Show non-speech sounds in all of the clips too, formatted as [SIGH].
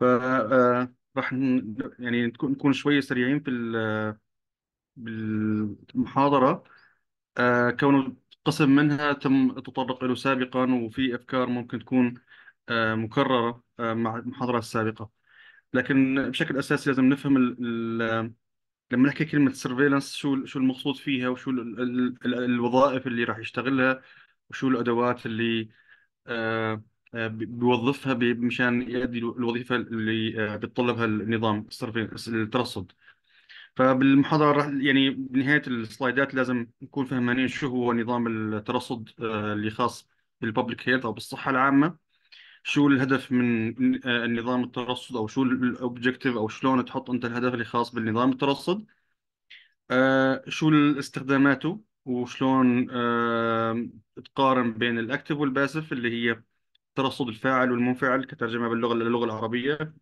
ف آه، راح يعني نكون شوية سريعين في المحاضرة بالمحاضرة كون قسم منها تم التطرق له سابقا وفي أفكار ممكن تكون آه، مكررة آه، مع المحاضرة السابقة لكن بشكل أساسي لازم نفهم الـ الـ لما نحكي كلمة surveillance شو شو المقصود فيها وشو الـ الـ الـ الوظائف اللي راح يشتغلها وشو الأدوات اللي آه، بيوظفها مشان يؤدي الوظيفه اللي آه، بيتطلبها النظام الترصد فبالمحاضره راح يعني بنهايه السلايدات لازم نكون فهمانين شو هو نظام الترصد آه، اللي خاص بالببليك هيلث او بالصحه العامه شو الهدف من نظام الترصد او شو الاوبجكتيف او شلون تحط انت الهدف اللي خاص بالنظام الترصد شو استخداماته وشلون تقارن بين الاكتف والباسف اللي هي ترصد الفاعل والمنفعل كترجمة باللغة للغة العربية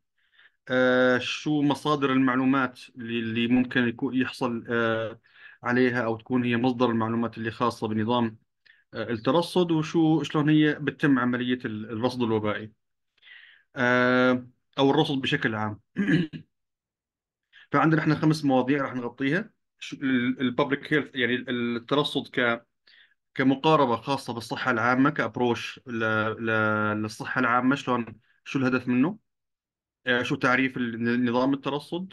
آه شو مصادر المعلومات اللي, اللي ممكن يكون يحصل آه عليها أو تكون هي مصدر المعلومات اللي خاصة بنظام آه الترصد وشو شلون هي بتتم عملية الرصد الوبائي آه، أو الرصد بشكل عام [CLEARS THROAT] فعندنا احنا خمس مواضيع راح نغطيها الببليك هيلث يعني الترصد ك كمقاربه خاصه بالصحه العامه كابروش للصحه العامه شلون شو الهدف منه آه، شو تعريف نظام الترصد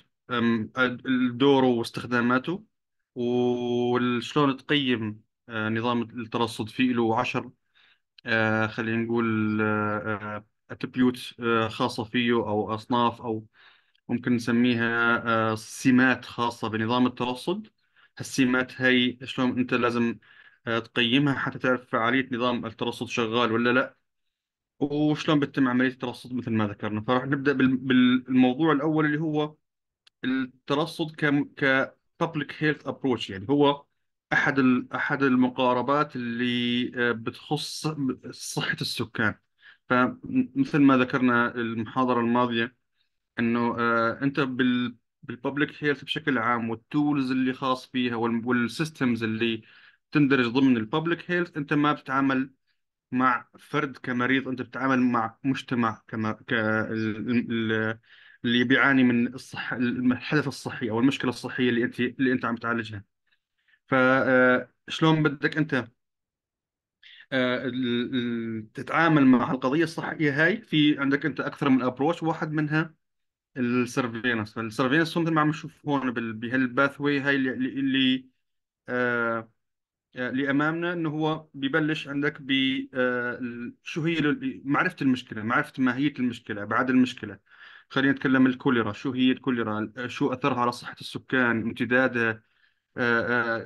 دوره واستخداماته وشلون تقيم آه، نظام الترصد في له 10 آه، خلينا نقول اتبيوت خاصه فيه او اصناف او ممكن نسميها سمات خاصه بنظام الترصد هالسمات هي شلون انت لازم آه، تقيمها حتى تعرف فعالية نظام الترصد شغال ولا لا وشلون بتتم عملية الترصد مثل ما ذكرنا فراح نبدأ بالموضوع الأول اللي هو الترصد ك public health approach يعني هو أحد أحد المقاربات اللي آه، بتخص صحة السكان فمثل ما ذكرنا المحاضرة الماضية انه آه، انت بال بالببليك هيلث بشكل عام والتولز اللي خاص فيها والسيستمز اللي تندرج ضمن الببليك هيلث انت ما بتتعامل مع فرد كمريض انت بتتعامل مع مجتمع كما ك... اللي بيعاني من الصح الحدث الصحي او المشكله الصحيه اللي انت اللي انت عم تعالجها فشلون آه، بدك انت آه، تتعامل مع القضيه الصحيه هاي في عندك انت اكثر من ابروش واحد منها السرفينس السرفينس مثل ما عم نشوف هون واي هاي اللي, اللي آه اللي آه، امامنا انه هو ببلش عندك ب آه، شو هي معرفه المشكله معرفه ماهيه المشكله ابعاد المشكله خلينا نتكلم الكوليرا شو هي الكوليرا آه، شو اثرها على صحه السكان امتدادها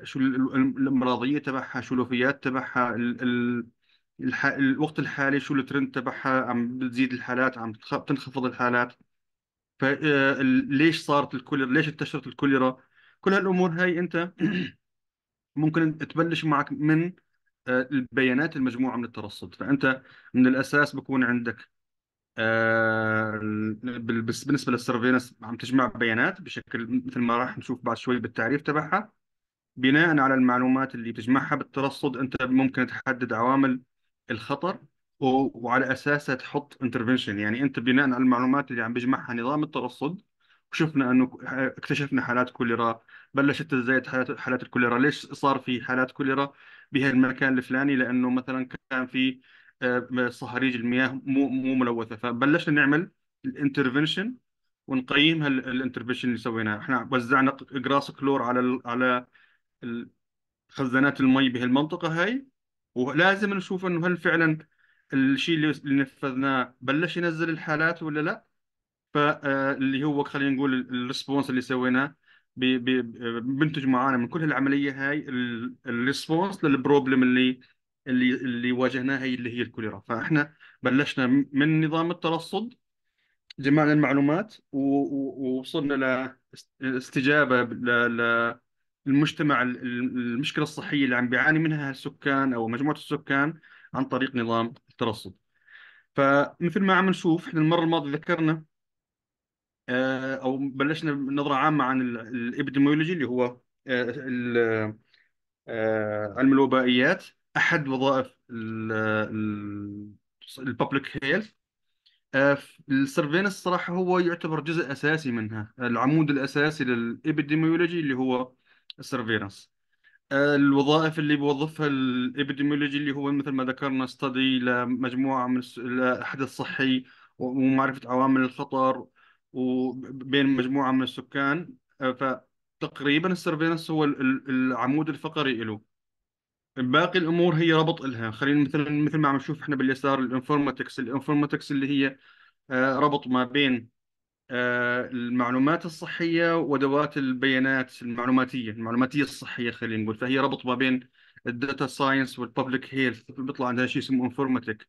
شو الامراضيه تبعها شو الوفيات تبعها الوقت الحالي شو الترند تبعها عم بتزيد الحالات عم تنخفض الحالات فليش صارت الكوليرا ليش انتشرت الكوليرا كل هالامور هاي انت ممكن تبلش معك من آه، البيانات المجموعه من الترصد فانت من الاساس بكون عندك آه، بالنسبه للسرفيلنس عم تجمع بيانات بشكل مثل ما راح نشوف بعد شوي بالتعريف تبعها بناء على المعلومات اللي بتجمعها بالترصد انت ممكن تحدد عوامل الخطر وعلى اساسها تحط انترفنشن يعني انت بناء على المعلومات اللي عم بيجمعها نظام الترصد شفنا انه اكتشفنا حالات كوليرا بلشت تزايد حالات حالات الكوليرا ليش صار في حالات كوليرا بهالمكان الفلاني لانه مثلا كان في آه، صهاريج المياه مو مو ملوثه فبلشنا نعمل الانترفنشن ونقيم هالانترفنشن اللي سويناها احنا وزعنا اقراص كلور على على خزانات المي بهالمنطقه هاي ولازم نشوف انه هل فعلا الشيء اللي نفذناه بلش ينزل الحالات ولا لا فاللي آه، هو خلينا نقول الريسبونس اللي سويناه بنتج معانا من كل العمليه هاي الريسبونس للبروبلم اللي اللي اللي واجهناها هي اللي هي الكوليرا فاحنا بلشنا من نظام الترصد جمعنا المعلومات ووصلنا لاستجابه للمجتمع المشكله الصحيه اللي عم بيعاني منها السكان او مجموعه السكان عن طريق نظام الترصد فمثل ما عم نشوف احنا المره الماضيه ذكرنا آه، او بلشنا نظره عامه عن الابيديميولوجي اللي هو علم آه، آه، الوبائيات احد وظائف الببليك هيلث السرفينس الصراحه هو يعتبر جزء اساسي منها العمود الاساسي للابيديميولوجي اللي هو السرفينس الوظائف اللي بوظفها الابيديميولوجي اللي هو مثل ما ذكرنا ستدي لمجموعه من الحدث الصحي ومعرفه عوامل الخطر وبين مجموعه من السكان آه، فتقريبا السرفيلانس هو العمود الفقري له باقي الامور هي ربط الها خلينا مثلا مثل ما عم نشوف احنا باليسار الانفورماتكس الانفورماتكس اللي هي آه، ربط ما بين آه، المعلومات الصحيه وادوات البيانات المعلوماتيه المعلوماتيه الصحيه خلينا نقول فهي ربط ما بين الداتا ساينس والببليك هيلث بيطلع عندها شيء اسمه انفورماتيك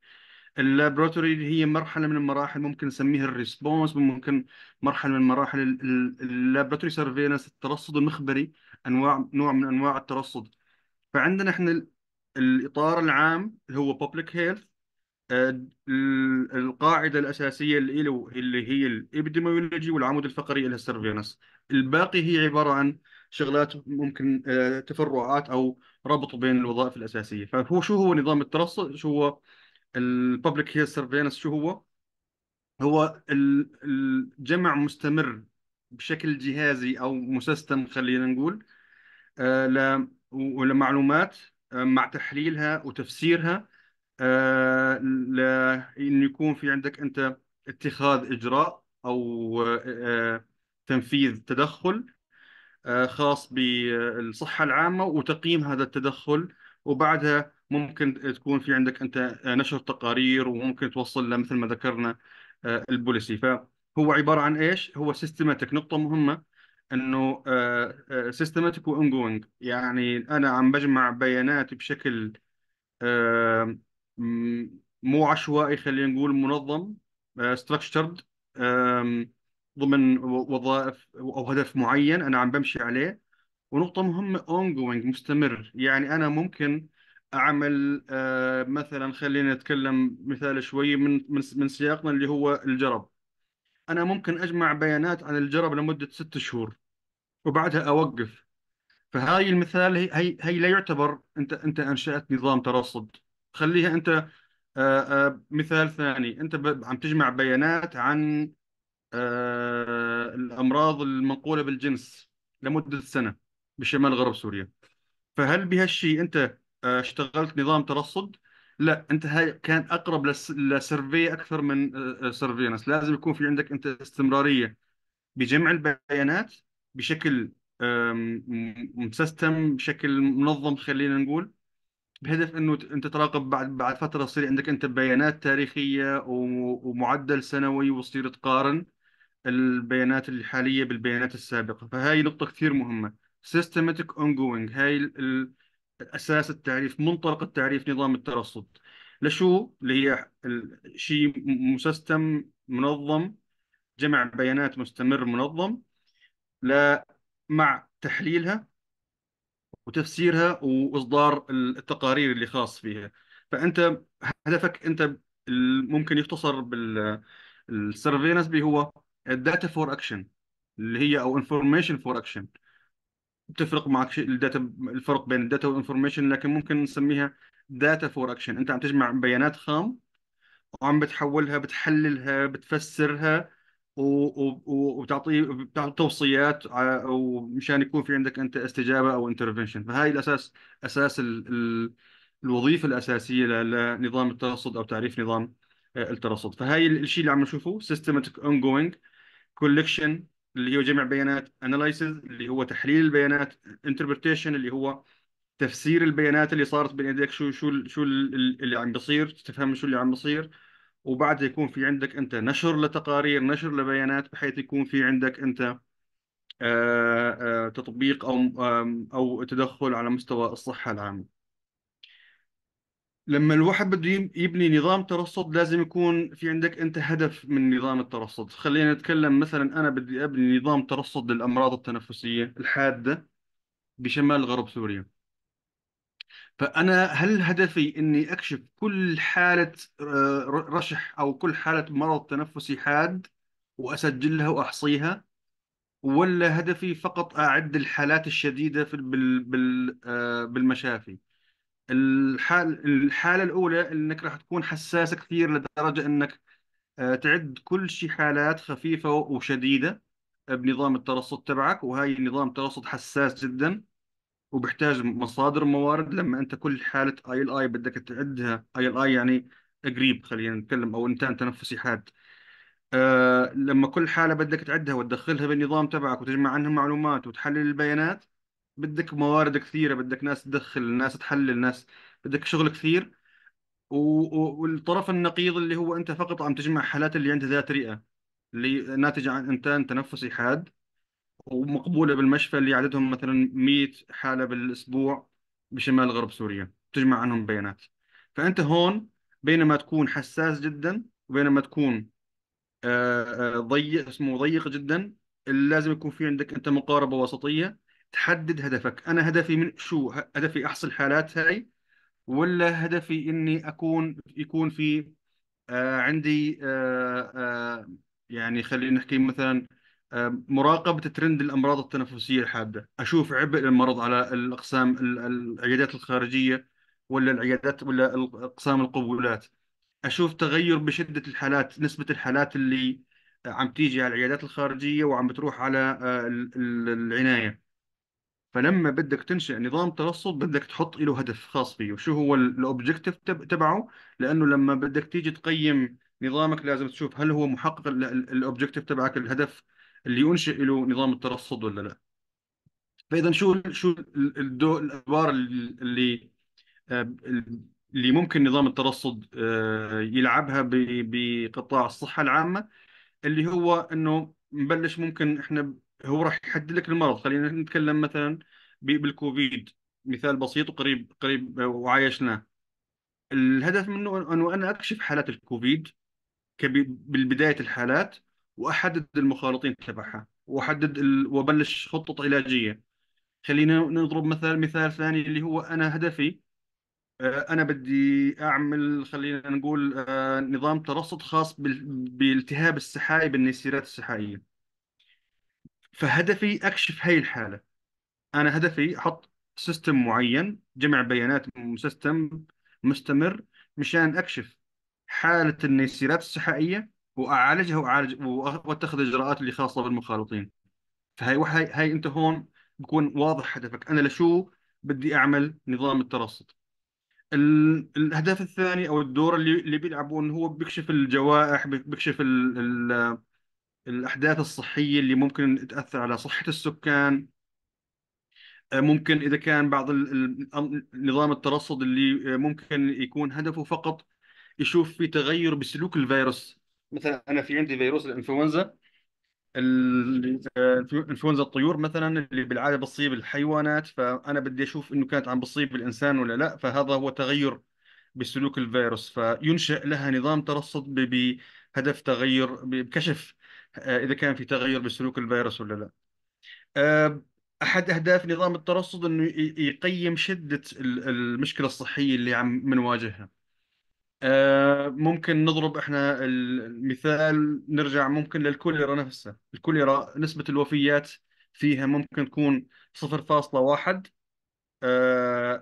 اللابراتوري اللي هي مرحله من المراحل ممكن نسميها الريسبونس ممكن مرحله من مراحل اللابراتوري سيرفيلانس الترصد المخبري انواع نوع من انواع الترصد فعندنا احنا الاطار العام اللي هو بابليك آه، هيلث القاعده الاساسيه اللي له اللي هي الابيديميولوجي والعمود الفقري الى السيرفيلانس الباقي هي عباره عن شغلات ممكن آه، تفرعات او ربط بين الوظائف الاساسيه فهو شو هو نظام الترصد شو هو الببليك هيلث سيرفيلانس شو هو؟ هو الجمع مستمر بشكل جهازي او مسيستم خلينا نقول آه، لمعلومات آه، مع تحليلها وتفسيرها آه، لانه يكون في عندك انت اتخاذ اجراء او تنفيذ تدخل خاص بالصحه العامه وتقييم هذا التدخل وبعدها ممكن تكون في عندك انت آه، نشر تقارير وممكن توصل لمثل ما ذكرنا آه، البوليسي فهو عباره عن ايش؟ هو سيستماتيك نقطه مهمه انه سيستماتيك آه، وانجوينج يعني انا عم بجمع بيانات بشكل مو عشوائي خلينا نقول منظم ستراكشرد ضمن وظائف او هدف معين انا عم بمشي عليه ونقطة مهمة اونجوينج مستمر يعني أنا ممكن اعمل آه، مثلا خلينا نتكلم مثال شوي من من سياقنا اللي هو الجرب انا ممكن اجمع بيانات عن الجرب لمده ست شهور وبعدها اوقف فهاي المثال هي هي, لا يعتبر انت انت انشات نظام ترصد خليها انت آه، آه، مثال ثاني انت عم تجمع بيانات عن الامراض المنقوله بالجنس لمده سنه بشمال غرب سوريا فهل بهالشيء انت آه، اشتغلت نظام ترصد لا انت هاي كان اقرب لسيرفي اكثر من آه، آه، سيرفيلانس لازم يكون في عندك انت استمراريه بجمع البيانات بشكل مسستم بشكل منظم خلينا نقول بهدف انه انت تراقب بعد بعد فتره يصير عندك انت بيانات تاريخيه ومعدل سنوي وتصير تقارن البيانات الحاليه بالبيانات السابقه فهي نقطه كثير مهمه systematic ongoing هاي اساس التعريف منطلق التعريف نظام الترصد لشو اللي هي شيء مسستم منظم جمع بيانات مستمر منظم لا مع تحليلها وتفسيرها واصدار التقارير اللي خاص فيها فانت هدفك انت ممكن يختصر بالسيرفيلنس اللي هو الداتا فور اكشن اللي هي او انفورميشن فور اكشن بتفرق معك شيء الداتا الفرق بين الداتا والانفورميشن لكن ممكن نسميها داتا فور اكشن انت عم تجمع بيانات خام وعم بتحولها بتحللها بتفسرها بتعطي توصيات آه، ومشان يكون في عندك انت استجابه او انترفنشن فهاي الاساس اساس ال ال الوظيفه الاساسيه لنظام الترصد او تعريف نظام آه، الترصد فهاي الشيء اللي عم نشوفه اون جوينج كولكشن اللي هو جمع بيانات analysis اللي هو تحليل البيانات interpretation اللي هو تفسير البيانات اللي صارت بين يديك شو شو شو اللي عم بيصير تفهم شو اللي عم بيصير وبعدها يكون في عندك انت نشر لتقارير نشر لبيانات بحيث يكون في عندك انت آه، آه، تطبيق او او تدخل على مستوى الصحه العامه لما الواحد بده يبني نظام ترصد لازم يكون في عندك انت هدف من نظام الترصد خلينا نتكلم مثلا انا بدي ابني نظام ترصد للامراض التنفسيه الحاده بشمال غرب سوريا فانا هل هدفي اني اكشف كل حاله آه، رشح او كل حاله مرض تنفسي حاد واسجلها واحصيها ولا هدفي فقط اعد الحالات الشديده في بال بال آه، بالمشافي الحال الحالة الأولى إنك راح تكون حساس كثير لدرجة إنك آه، تعد كل شيء حالات خفيفة وشديدة بنظام الترصد تبعك وهي نظام ترصد حساس جدا وبحتاج مصادر موارد لما أنت كل حالة اي ال اي بدك تعدها اي ال اي يعني قريب خلينا نتكلم أو إنتان تنفسي حاد أه لما كل حالة بدك تعدها وتدخلها بالنظام تبعك وتجمع عنها معلومات وتحلل البيانات بدك موارد كثيره بدك ناس تدخل ناس تحلل ناس بدك شغل كثير و- والطرف النقيض اللي هو انت فقط عم تجمع حالات اللي عندها ذات رئه اللي ناتجه عن انتان تنفسي حاد ومقبوله بالمشفى اللي عددهم مثلا 100 حاله بالاسبوع بشمال غرب سوريا تجمع عنهم بيانات فانت هون بينما تكون حساس جدا وبينما تكون آه، آه، ضيق اسمه ضيق جدا لازم يكون في عندك انت مقاربه وسطيه تحدد هدفك انا هدفي من شو هدفي احصل حالات هاي ولا هدفي اني اكون يكون في آه عندي آه آه يعني خلينا نحكي مثلا آه مراقبه ترند الامراض التنفسيه الحاده اشوف عبء المرض على الاقسام العيادات الخارجيه ولا العيادات ولا اقسام القبولات اشوف تغير بشده الحالات نسبه الحالات اللي عم تيجي على العيادات الخارجيه وعم بتروح على آه، العنايه فلما بدك تنشئ نظام ترصد بدك تحط له هدف خاص فيه وشو هو الاوبجكتيف تبعه لانه لما بدك تيجي تقيم نظامك لازم تشوف هل هو محقق الاوبجكتيف تبعك الهدف اللي ينشئ له نظام الترصد ولا لا فاذا شو شو الادوار اللي آه، اللي ممكن نظام الترصد آه، يلعبها بقطاع الصحه العامه اللي هو انه نبلش ممكن احنا هو راح يحدد لك المرض خلينا نتكلم مثلا بالكوفيد مثال بسيط وقريب قريب آه، وعايشناه الهدف منه انه انا اكشف حالات الكوفيد بالبدايه الحالات واحدد المخالطين تبعها واحدد ال... وابلش خطه علاجيه خلينا نضرب مثال مثال ثاني اللي هو انا هدفي آه، انا بدي اعمل خلينا نقول آه، نظام ترصد خاص بالتهاب السحايب النسيرات السحائيه فهدفي اكشف هاي الحاله انا هدفي احط سيستم معين جمع بيانات من سيستم مستمر مشان اكشف حاله النيسيرات السحائيه واعالجها واعالج واتخذ الاجراءات اللي خاصه بالمخالطين فهي وحي هاي انت هون بكون واضح هدفك انا لشو بدي اعمل نظام الترصد الهدف الثاني او الدور اللي اللي بيلعبون هو بيكشف الجوائح بيكشف ال ال الأحداث الصحية اللي ممكن تأثر على صحة السكان آه، ممكن إذا كان بعض نظام الترصد اللي آه، ممكن يكون هدفه فقط يشوف في تغير بسلوك الفيروس مثلا أنا في عندي فيروس الإنفلونزا الانفلونزا آه، الطيور مثلا اللي بالعاده بتصيب الحيوانات فانا بدي اشوف انه كانت عم بتصيب الانسان ولا لا فهذا هو تغير بسلوك الفيروس فينشئ لها نظام ترصد بهدف تغير بكشف آه، اذا كان في تغير بسلوك الفيروس ولا لا آه، احد اهداف نظام الترصد انه يقيم شده المشكله الصحيه اللي عم بنواجهها آه، ممكن نضرب احنا المثال نرجع ممكن للكوليرا نفسها الكوليرا نسبه الوفيات فيها ممكن تكون 0.1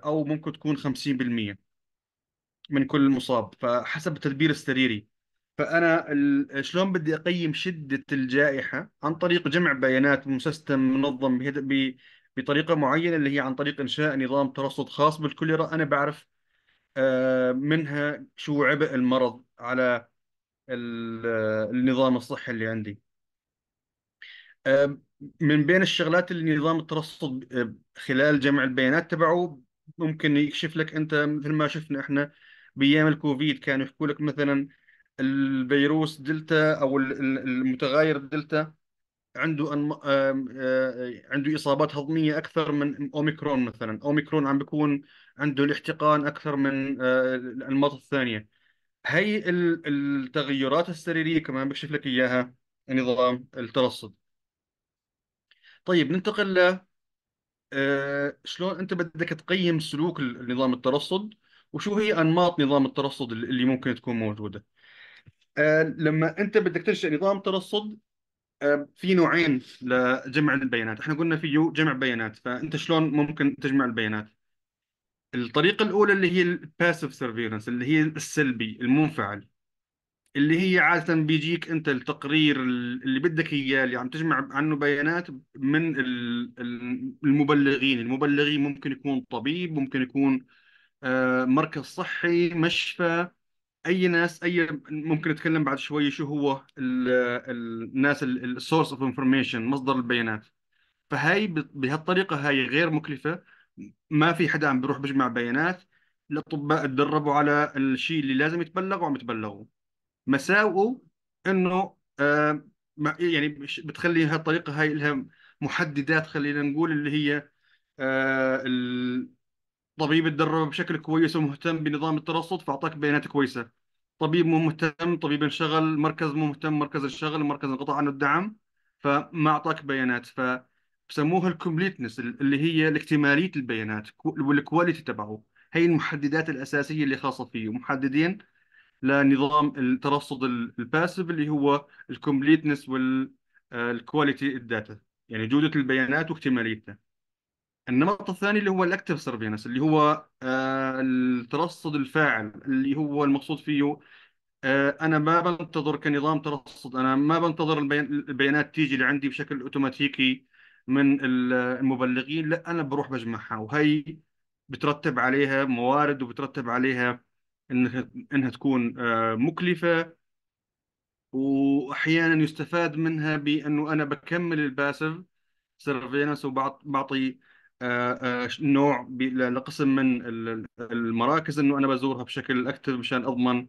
او ممكن تكون 50% من كل مصاب فحسب التدبير السريري فانا شلون بدي اقيم شده الجائحه عن طريق جمع بيانات مسيستم منظم بطريقه معينه اللي هي عن طريق انشاء نظام ترصد خاص بالكوليرا انا بعرف آه، منها شو عبء المرض على النظام الصحي اللي عندي آه، من بين الشغلات اللي نظام الترصد آه، خلال جمع البيانات تبعه ممكن يكشف لك انت مثل ما شفنا احنا بايام الكوفيد كانوا يحكوا لك مثلا الفيروس دلتا او المتغير دلتا عنده أنم... آه، عنده اصابات هضميه اكثر من اوميكرون مثلا اوميكرون عم بيكون عنده الاحتقان اكثر من آه، الانماط الثانيه هي التغيرات السريريه كمان بكشف لك اياها نظام الترصد طيب ننتقل ل آه، شلون انت بدك تقيم سلوك نظام الترصد وشو هي انماط نظام الترصد اللي ممكن تكون موجوده آه، لما انت بدك تنشئ نظام ترصد آه، في نوعين لجمع البيانات احنا قلنا فيه جمع بيانات فانت شلون ممكن تجمع البيانات الطريقه الاولى اللي هي الباسيف سيرفيرنس اللي هي السلبي المنفعل اللي هي عاده بيجيك انت التقرير اللي بدك اياه اللي عم تجمع عنه بيانات من المبلغين المبلغين ممكن يكون طبيب ممكن يكون آه، مركز صحي مشفى اي ناس اي ممكن نتكلم بعد شوي شو هو الـ الناس السورس اوف انفورميشن مصدر البيانات فهي بهالطريقه هاي غير مكلفه ما في حدا عم بيروح بجمع بيانات الاطباء تدربوا على الشيء اللي لازم يتبلغوا عم يتبلغوا مساوئه انه آه يعني بتخلي هالطريقه هاي لها محددات خلينا نقول اللي هي آه الطبيب تدرب بشكل كويس ومهتم بنظام الترصد فاعطاك بيانات كويسه طبيب مو مهتم طبيب انشغل مركز مو مهتم مركز انشغل مركز انقطع عنه الدعم فما اعطاك بيانات ف بسموها الكومبليتنس اللي هي الاكتماليه البيانات والكواليتي تبعه هي المحددات الاساسيه اللي خاصه فيه محددين لنظام الترصد الباسف اللي هو الكومبليتنس والكواليتي آه، الداتا يعني جوده البيانات واكتماليتها النمط الثاني اللي هو الاكتف سيرفيلانس اللي هو آه، الترصد الفاعل اللي هو المقصود فيه آه، انا ما بنتظر كنظام ترصد انا ما بنتظر البيانات تيجي لعندي بشكل اوتوماتيكي من المبلغين لا انا بروح بجمعها وهي بترتب عليها موارد وبترتب عليها انها انها تكون آه، مكلفه واحيانا يستفاد منها بانه انا بكمل الباسف سيرفيلانس وبعطي آه، آه، نوع لقسم من المراكز انه انا بزورها بشكل اكتف مشان اضمن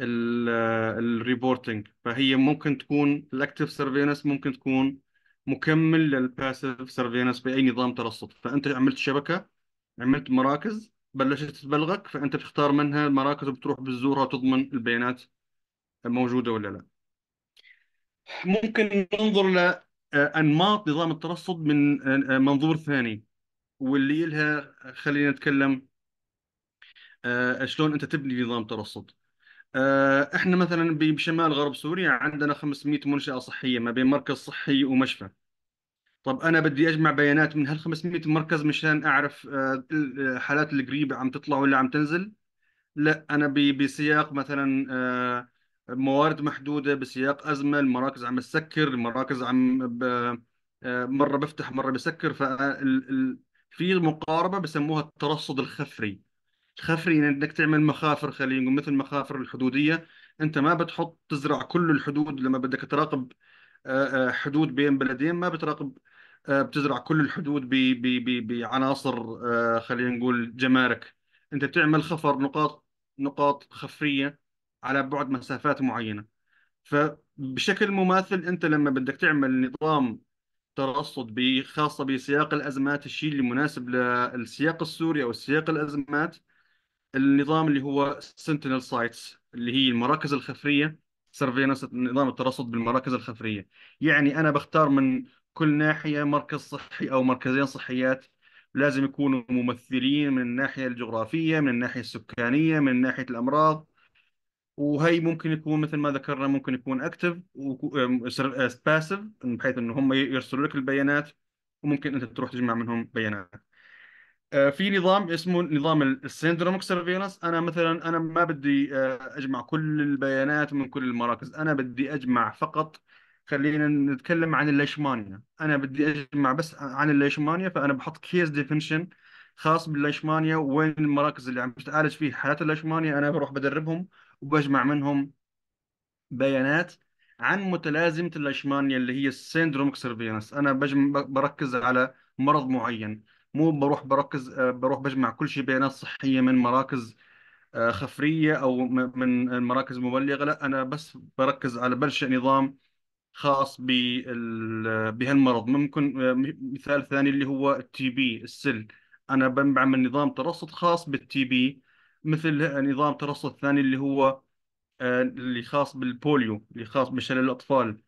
الريبورتنج آه، فهي ممكن تكون الاكتف سيرفيلنس ممكن تكون مكمل للباسيف سيرفيلنس باي نظام ترصد فانت عملت شبكه عملت مراكز بلشت تبلغك فانت بتختار منها المراكز وبتروح بتزورها وتضمن البيانات موجوده ولا لا ممكن ننظر لانماط نظام الترصد من منظور ثاني واللي لها خلينا نتكلم آه، شلون انت تبني نظام ترصد آه، احنا مثلا بشمال غرب سوريا عندنا 500 منشاه صحيه ما بين مركز صحي ومشفى طب انا بدي اجمع بيانات من هال 500 مركز مشان اعرف آه، الحالات القريبه عم تطلع ولا عم تنزل لا انا بسياق مثلا موارد محدوده بسياق ازمه المراكز عم تسكر المراكز عم مره بفتح مره بسكر فال في مقاربه بسموها الترصد الخفري الخفري يعني انك تعمل مخافر خلينا نقول مثل المخافر الحدوديه انت ما بتحط تزرع كل الحدود لما بدك تراقب آه، آه، حدود بين بلدين ما بتراقب آه، بتزرع كل الحدود بعناصر خلينا نقول جمارك انت بتعمل خفر نقاط نقاط خفريه على بعد مسافات معينه فبشكل مماثل انت لما بدك تعمل نظام الترصد بخاصة خاصة بسياق الأزمات الشيء اللي مناسب للسياق السوري أو سياق الأزمات النظام اللي هو Sentinel سايتس اللي هي المراكز الخفرية سيرفيلانس نظام الترصد بالمراكز الخفرية يعني أنا بختار من كل ناحية مركز صحي أو مركزين صحيات لازم يكونوا ممثلين من الناحية الجغرافية من الناحية السكانية من ناحية الأمراض وهي ممكن يكون مثل ما ذكرنا ممكن يكون اكتف وباسف بحيث انه هم يرسلوا لك البيانات وممكن انت تروح تجمع منهم بيانات أه، في نظام اسمه نظام السيندرومك سيرفيلانس انا مثلا انا ما بدي أه، اجمع كل البيانات من كل المراكز انا بدي اجمع فقط خلينا نتكلم عن الليشمانيا انا بدي اجمع بس عن الليشمانيا فانا بحط كيس ديفينشن خاص بالليشمانيا وين المراكز اللي عم تتعالج فيه حالات الليشمانيا انا بروح بدربهم وبجمع منهم بيانات عن متلازمه الليشمانيا اللي هي السيندروميك سيرفيلانس انا بجمع بركز على مرض معين مو بروح بركز آه، بروح بجمع كل شيء بيانات صحيه من مراكز آه، خفريه او من مراكز مبلغه لا انا بس بركز على بنشئ نظام خاص بهالمرض ممكن آه، مثال ثاني اللي هو التي بي السل انا بنبع من نظام ترصد خاص بالتي بي مثل يعني نظام ترصد ثاني اللي هو آه، اللي خاص بالبوليو اللي خاص بشلل الأطفال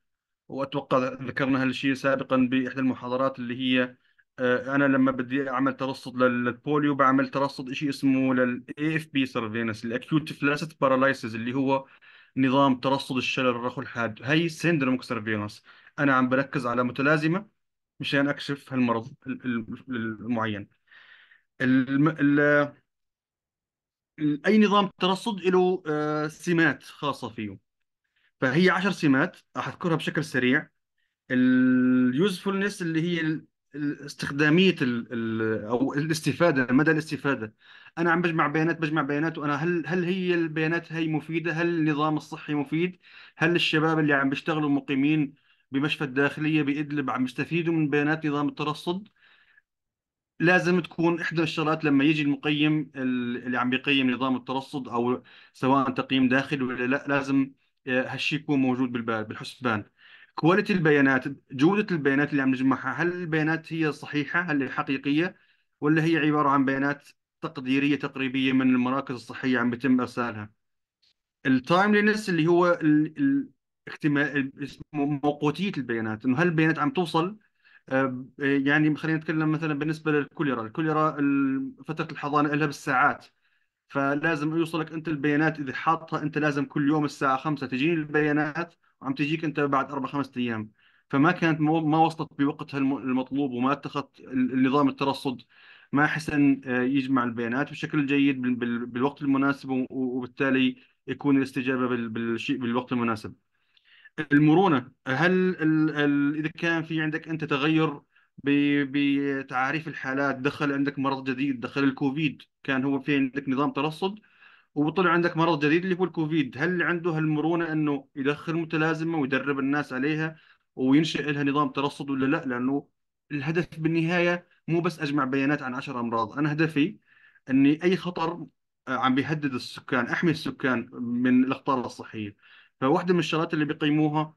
وأتوقع ذكرنا هالشيء سابقا بإحدى المحاضرات اللي هي آه، أنا لما بدي أعمل ترصد للبوليو بعمل ترصد شيء اسمه اف بي سيرفينس الأكيوت فلاسيت باراليسيس اللي هو نظام ترصد الشلل الرخو الحاد هي سيندروم سيرفينس أنا عم بركز على متلازمة مشان أكشف هالمرض المعين الم... اي نظام ترصد له آه، سمات خاصه فيه فهي 10 سمات اذكرها بشكل سريع اليوزفولنس اللي هي استخداميه او الاستفاده مدى الاستفاده انا عم بجمع بيانات بجمع بيانات وانا هل هل هي البيانات هي مفيده هل النظام الصحي مفيد هل الشباب اللي عم بيشتغلوا مقيمين بمشفى الداخليه بادلب عم يستفيدوا من بيانات نظام الترصد لازم تكون احدى الشغلات لما يجي المقيم اللي عم بيقيم نظام الترصد او سواء تقييم داخلي ولا لا لازم آه، هالشيء يكون موجود بالبال بالحسبان كواليتي البيانات جوده البيانات اللي عم نجمعها هل البيانات هي صحيحه هل هي حقيقيه ولا هي عباره عن بيانات تقديريه تقريبيه من المراكز الصحيه عم بيتم ارسالها التايملينس اللي هو اسمه موقوتيه البيانات انه هل البيانات عم توصل آه، يعني خلينا نتكلم مثلا بالنسبه للكوليرا الكوليرا فتره الحضانه لها بالساعات فلازم يوصلك انت البيانات اذا حاطها انت لازم كل يوم الساعه 5 تجيني البيانات وعم تجيك انت بعد اربع خمسة ايام فما كانت ما وصلت بوقتها المطلوب وما اتخذت النظام الترصد ما حسن آه، يجمع البيانات بشكل جيد بالوقت المناسب وبالتالي يكون الاستجابه بالشيء بالوقت المناسب. المرونه هل ال ال اذا كان في عندك انت تغير بتعاريف الحالات دخل عندك مرض جديد دخل الكوفيد كان هو في عندك نظام ترصد وطلع عندك مرض جديد اللي هو الكوفيد هل عنده هالمرونه انه يدخل متلازمه ويدرب الناس عليها وينشئ لها نظام ترصد ولا لا لانه الهدف بالنهايه مو بس اجمع بيانات عن 10 امراض انا هدفي اني اي خطر آه، عم بيهدد السكان احمي السكان من الاخطار الصحيه فواحدة من الشغلات اللي بيقيموها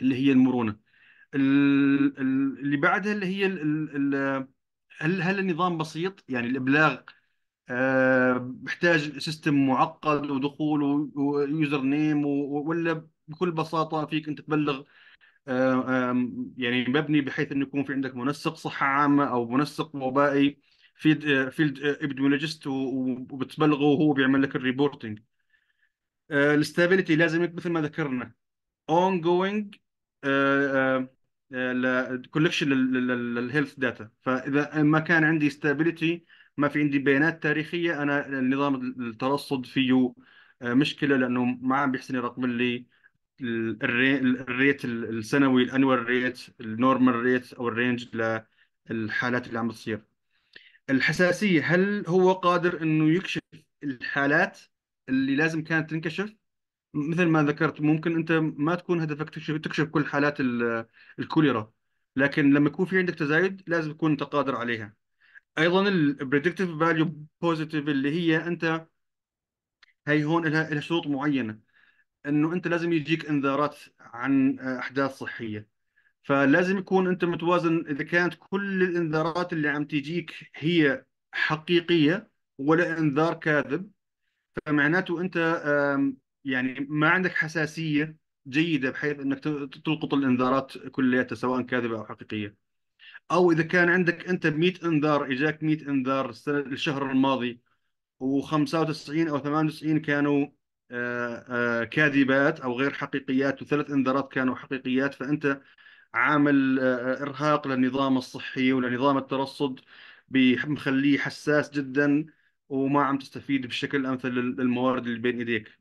اللي هي المرونة اللي بعدها اللي هي هل هل النظام بسيط يعني الإبلاغ بحتاج آه، سيستم معقد ودخول ويوزر نيم ولا بكل بساطة فيك أنت تبلغ آه، يعني مبني بحيث انه يكون في عندك منسق صحه عامه او منسق وبائي فيلد فيلد آه، وبتبلغه وهو بيعمل لك الريبورتنج آه، الاستابيليتي لازم مثل ما ذكرنا اون جوينج كولكشن للهيلث داتا فاذا ما كان عندي استابيليتي ما في عندي بيانات تاريخيه انا نظام الترصد فيه آه، مشكله لانه ما عم بيحسن يراقب لي الريت السنوي الانوال ريت النورمال ريت او الرينج للحالات اللي عم بتصير الحساسيه هل هو قادر انه يكشف الحالات اللي لازم كانت تنكشف مثل ما ذكرت ممكن انت ما تكون هدفك تكشف تكشف كل حالات الكوليرا لكن لما يكون في عندك تزايد لازم تكون انت قادر عليها ايضا البريدكتيف فاليو بوزيتيف اللي هي انت هي هون لها لها شروط معينه انه انت لازم يجيك انذارات عن آه، احداث صحيه فلازم يكون انت متوازن اذا كانت كل الانذارات اللي عم تجيك هي حقيقيه ولا انذار كاذب فمعناته انت يعني ما عندك حساسيه جيده بحيث انك تلقط الانذارات كلياتها سواء كاذبه او حقيقيه او اذا كان عندك انت 100 انذار اجاك 100 انذار الشهر الماضي و95 او 98 كانوا كاذبات او غير حقيقيات وثلاث انذارات كانوا حقيقيات فانت عامل ارهاق للنظام الصحي ولنظام الترصد مخليه حساس جدا وما عم تستفيد بشكل امثل للموارد اللي بين ايديك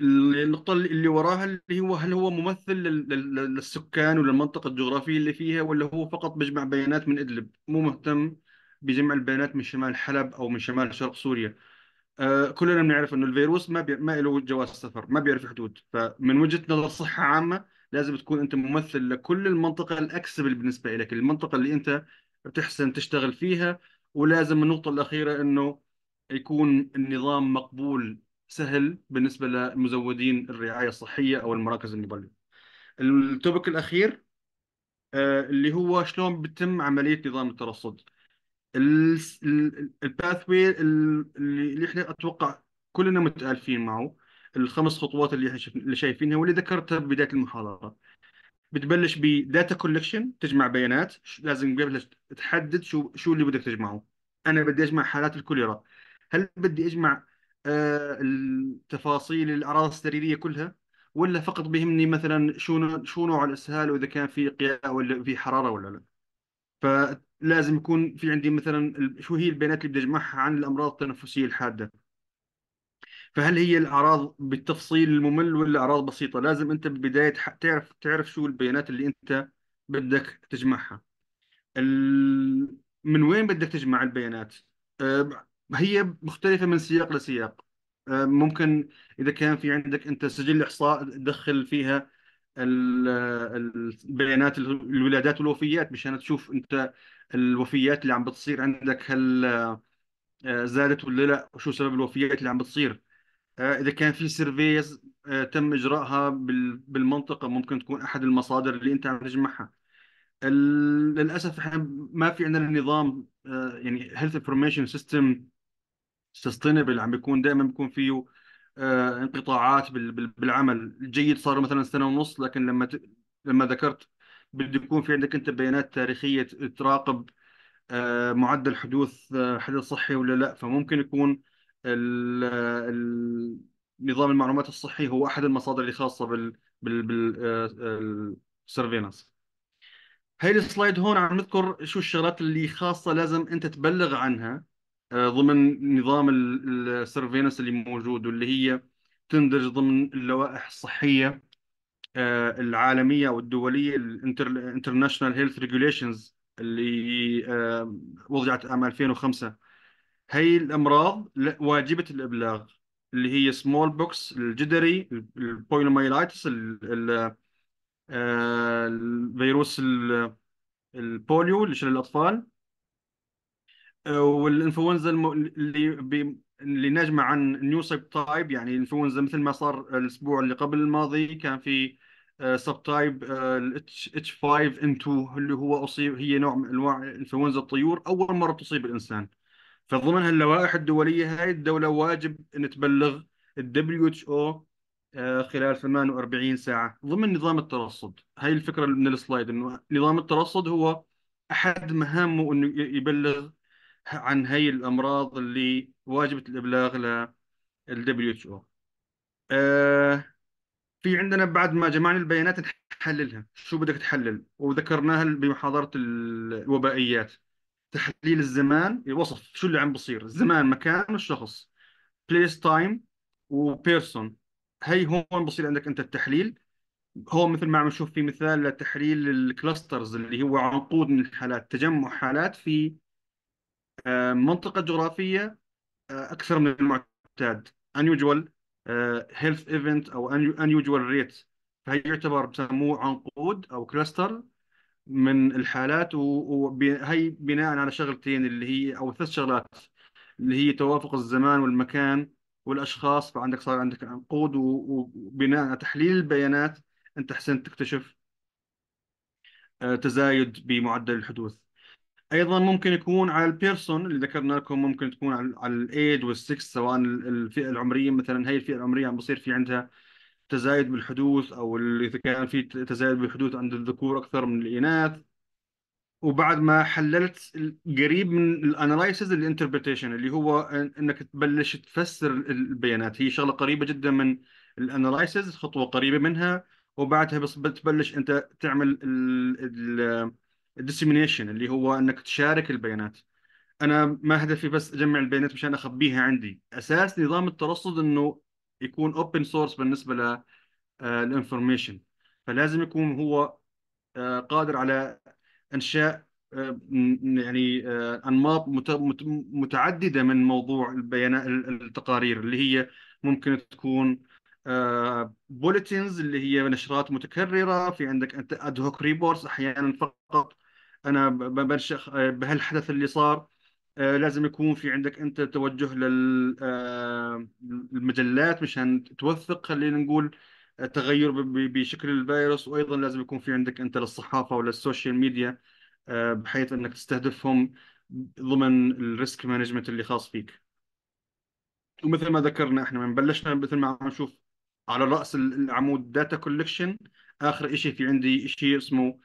النقطة اللي وراها اللي هو هل هو ممثل للسكان وللمنطقة الجغرافية اللي فيها ولا هو فقط بجمع بيانات من إدلب مو مهتم بجمع البيانات من شمال حلب أو من شمال شرق سوريا أه، كلنا بنعرف أنه الفيروس ما بي... ما له جواز سفر ما بيعرف حدود فمن وجهة نظر صحة عامة لازم تكون أنت ممثل لكل المنطقة الأكسبل بالنسبة لك المنطقة اللي أنت بتحسن تشتغل فيها ولازم النقطة الأخيرة أنه يكون النظام مقبول سهل بالنسبة لمزودين الرعاية الصحية أو المراكز النضالية التوبك الأخير آه، اللي هو شلون بتم عملية نظام الترصد الباثوي اللي احنا اتوقع كلنا متالفين معه الخمس خطوات اللي اللي شايفينها واللي ذكرتها ببدايه المحاضره بتبلش بداتا كولكشن تجمع بيانات لازم قبل تحدد شو شو اللي بدك تجمعه انا بدي اجمع حالات الكوليرا هل بدي اجمع آه التفاصيل الاعراض السريريه كلها ولا فقط بهمني مثلا شو شو نوع الاسهال واذا كان في قياء ولا في حراره ولا لا فلازم يكون في عندي مثلا شو هي البيانات اللي بدي اجمعها عن الامراض التنفسيه الحاده فهل هي الاعراض بالتفصيل الممل ولا اعراض بسيطه لازم انت بالبدايه تعرف تعرف شو البيانات اللي انت بدك تجمعها من وين بدك تجمع البيانات آه، هي مختلفه من سياق لسياق آه، ممكن اذا كان في عندك انت سجل احصاء تدخل فيها البيانات الولادات والوفيات مشان تشوف انت الوفيات اللي عم بتصير عندك هل آه، زادت ولا لا وشو سبب الوفيات اللي عم بتصير آه، إذا كان في سيرفيز آه، تم إجراءها بالمنطقة ممكن تكون أحد المصادر اللي أنت عم تجمعها للأسف إحنا ما في عندنا نظام آه، يعني هيلث انفورميشن سيستم سستينبل عم بيكون دائما بيكون فيه انقطاعات بالعمل الجيد صار مثلا سنة ونص لكن لما لما ذكرت بده يكون في عندك أنت بيانات تاريخية تراقب معدل حدوث حدث صحي ولا لا فممكن يكون ال ال نظام المعلومات الصحي هو احد المصادر الخاصه بال بال بال السيرفيلانس هاي السلايد هون عم نذكر شو الشغلات اللي خاصه لازم انت تبلغ عنها آه، ضمن نظام السيرفيلانس اللي موجود واللي هي تندرج ضمن اللوائح الصحيه آه، العالميه والدوليه الانترناشونال هيلث ريجوليشنز اللي آه، وضعت عام 2005 هي الامراض واجبه الابلاغ اللي هي سمول بوكس الجدري البويلومايلايتس آه، الفيروس البوليو اللي شل الاطفال آه، والانفلونزا اللي اللي نجمع عن نيو سب تايب يعني الانفلونزا مثل ما صار الاسبوع اللي قبل الماضي كان في سب تايب اتش 5 ان 2 اللي هو اصيب هي نوع من انواع انفلونزا الطيور اول مره تصيب الانسان فضمن هاللوائح الدولية هاي الدولة واجب أن تبلغ الدبليو اتش آه، او خلال 48 ساعة ضمن نظام الترصد هاي الفكرة من السلايد أنه نظام الترصد هو أحد مهامه أنه يبلغ عن هاي الأمراض اللي واجبة الإبلاغ للدبليو اتش او في عندنا بعد ما جمعنا البيانات نحللها شو بدك تحلل وذكرناها بمحاضرة الوبائيات تحليل الزمان الوصف إيه، شو اللي عم بصير الزمان مكان الشخص بليس تايم وبيرسون هي هون بصير عندك انت التحليل هون مثل ما عم نشوف في مثال لتحليل الكلاسترز اللي هو عنقود من الحالات تجمع حالات في آه، منطقة جغرافية آه، أكثر من المعتاد unusual آه، health event أو unusual rate فهي يعتبر بسموه عنقود أو كلاستر من الحالات وهي بناء على شغلتين اللي هي او ثلاث شغلات اللي هي توافق الزمان والمكان والاشخاص فعندك صار عندك عنقود وبناء على تحليل البيانات انت حسنت تكتشف آه، تزايد بمعدل الحدوث ايضا ممكن يكون على البيرسون اللي ذكرنا لكم ممكن تكون على الايد والسكس سواء الفئه العمريه مثلا هي الفئه العمريه عم بصير في عندها تزايد بالحدوث او اذا كان في تزايد بالحدوث عند الذكور اكثر من الاناث وبعد ما حللت قريب من الاناليسز الانتربريتيشن اللي هو انك تبلش تفسر البيانات هي شغله قريبه جدا من الاناليسز خطوه قريبه منها وبعدها بس بتبلش انت تعمل الديسيمينيشن اللي هو انك تشارك البيانات انا ما هدفي بس اجمع البيانات مشان اخبيها عندي اساس نظام الترصد انه يكون اوبن سورس بالنسبه آه، للانفورميشن فلازم يكون هو آه، قادر على انشاء آه، يعني انماط متعدده من موضوع البيانات التقارير اللي هي ممكن تكون بوليتنز اللي هي نشرات متكرره في عندك انت ادهوك ريبورتس احيانا فقط انا بنشخ بهالحدث اللي صار آه، لازم يكون في عندك انت توجه للمجلات آه، مشان توثق خلينا نقول آه، تغير بشكل الفيروس وايضا لازم يكون في عندك انت للصحافه وللسوشيال ميديا بحيث انك تستهدفهم ضمن الريسك مانجمنت اللي خاص فيك ومثل ما ذكرنا احنا من بلشنا مثل ما عم نشوف على راس العمود داتا كولكشن اخر شيء في عندي شيء اسمه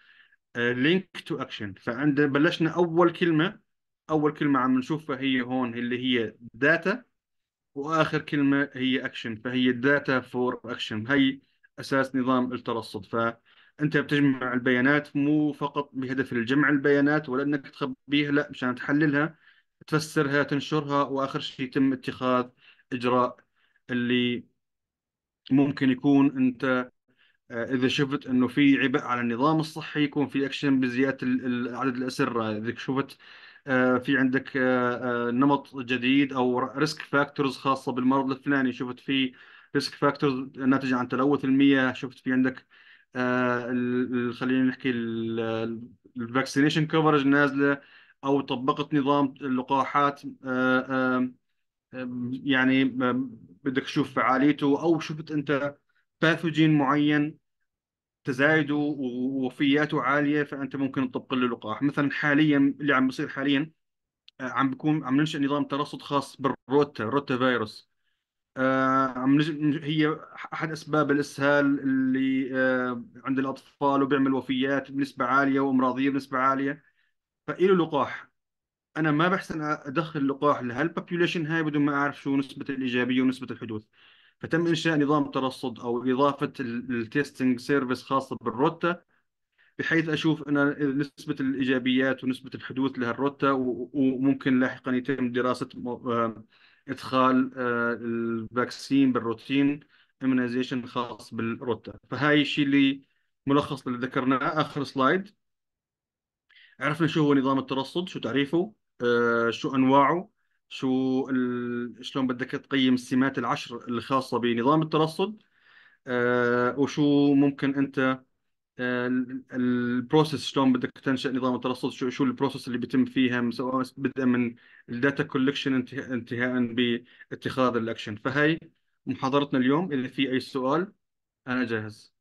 لينك تو اكشن فعند بلشنا اول كلمه اول كلمه عم نشوفها هي هون اللي هي داتا واخر كلمه هي اكشن فهي داتا فور اكشن هي اساس نظام الترصد فانت بتجمع البيانات مو فقط بهدف الجمع البيانات ولا انك تخبيها لا مشان تحللها تفسرها تنشرها واخر شيء يتم اتخاذ اجراء اللي ممكن يكون انت آه، اذا شفت انه في عبء على النظام الصحي يكون في اكشن بزياده عدد الاسره اذا شفت آه، في عندك آه، آه، نمط جديد او ريسك فاكتورز خاصه بالمرض الفلاني شفت في ريسك فاكتورز ناتجه عن تلوث المياه شفت في عندك خلينا نحكي الفاكسينيشن كفرج نازله او طبقت نظام اللقاحات يعني بدك تشوف فعاليته او شفت انت باثوجين معين تزايده ووفياته عاليه فانت ممكن تطبق له لقاح مثلا حاليا اللي آه، عم بيصير حاليا عم بكون عم ننشئ نظام ترصد خاص بالروتا روتا فيروس آه، عم هي احد اسباب الاسهال اللي آه، عند الاطفال وبيعمل وفيات بنسبه عاليه وامراضيه بنسبه عاليه فإله لقاح انا ما بحسن ادخل لقاح لهالبوبيوليشن هاي بدون ما اعرف شو نسبه الايجابيه ونسبه الحدوث فتم انشاء نظام ترصد او اضافه التيستنج سيرفيس خاصه بالروتا بحيث اشوف انا نسبه الايجابيات ونسبه الحدوث الروتا وممكن لاحقا يتم دراسه آه، ادخال آه، الفاكسين بالروتين اميونيزيشن خاص بالروتا فهاي الشيء اللي ملخص اللي ذكرناه اخر سلايد عرفنا شو هو نظام الترصد شو تعريفه آه، شو انواعه شو شلون بدك تقيم السمات العشر الخاصة بنظام الترصد آه وشو ممكن انت آه، البروسيس شلون بدك تنشا نظام الترصد شو شو البروسيس اللي بيتم فيها سواء بدءا من الداتا كولكشن انتهاء باتخاذ الاكشن فهي محاضرتنا اليوم اذا في اي سؤال انا جاهز